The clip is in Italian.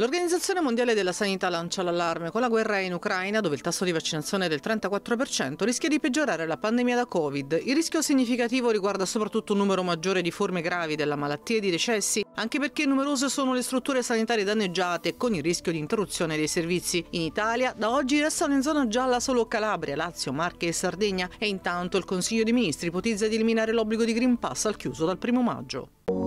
L'Organizzazione Mondiale della Sanità lancia l'allarme con la guerra in Ucraina, dove il tasso di vaccinazione è del 34%, rischia di peggiorare la pandemia da Covid. Il rischio significativo riguarda soprattutto un numero maggiore di forme gravi della malattia e di decessi, anche perché numerose sono le strutture sanitarie danneggiate con il rischio di interruzione dei servizi. In Italia da oggi restano in zona gialla solo Calabria, Lazio, Marche e Sardegna e intanto il Consiglio dei Ministri ipotizza di eliminare l'obbligo di Green Pass al chiuso dal 1 maggio.